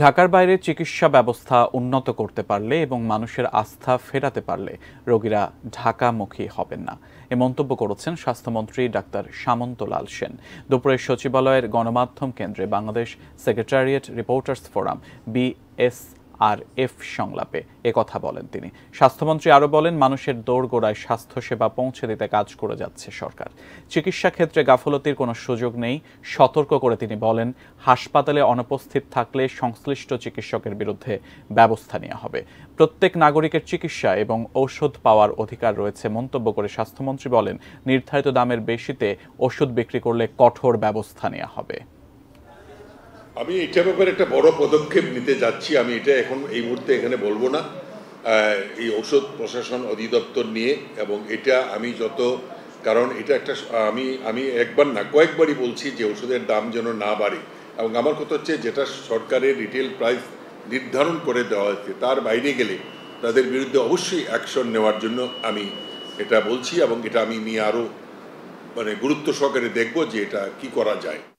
ঢাকার বাইরে চিকিৎসা ব্যবস্থা উন্নত করতে পারলে এবং মানুষের আস্থা ফেরাতে পারলে রোগীরা ঢাকামুখী হবেন না এ মন্তব্য করেছেন স্বাস্থ্যমন্ত্রী ডাক্তার সামন্তলাল সেন দুপুরে সচিবালয়ের গণমাধ্যম কেন্দ্রে Bangladesh secretariat reporters forum BS R F সংলাপে কথা বলেন তিনি স্বাস্থ্যমন্ত্রী আরও বলেন মানুষের দৌড়গোড়ায় স্বাস্থ্যসেবা পৌঁছে দিতে কাজ করে যাচ্ছে সরকার চিকিৎসা ক্ষেত্রে গাফলতির কোনো সুযোগ নেই সতর্ক করে তিনি বলেন হাসপাতালে অনুপস্থিত থাকলে সংশ্লিষ্ট চিকিৎসকের বিরুদ্ধে ব্যবস্থা নেওয়া হবে প্রত্যেক নাগরিকের চিকিৎসা এবং ঔষধ পাওয়ার অধিকার রয়েছে মন্তব্য করে স্বাস্থ্যমন্ত্রী বলেন নির্ধারিত দামের বেশিতে ওষুধ বিক্রি করলে কঠোর ব্যবস্থা নেওয়া হবে আমি এটার ব্যাপারে একটা বড় পদক্ষেপ নিতে যাচ্ছি আমি এটা এখন এই মুহূর্তে এখানে বলবো না এই ঔষধ প্রশাসন অধিদপ্তর নিয়ে এবং এটা আমি যত কারণ এটা একটা আমি আমি একবার না কয়েকবারই বলছি যে ওষুধের দাম যেন না বাড়ে এবং আমার কথা হচ্ছে যেটা সরকারের রিটেল প্রাইস নির্ধারণ করে দেওয়া হয়েছে তার বাইরে গেলে তাদের বিরুদ্ধে অবশ্যই অ্যাকশন নেওয়ার জন্য আমি এটা বলছি এবং এটা আমি নিয়ে আরও মানে গুরুত্ব সহকারে দেখব যে এটা কি করা যায়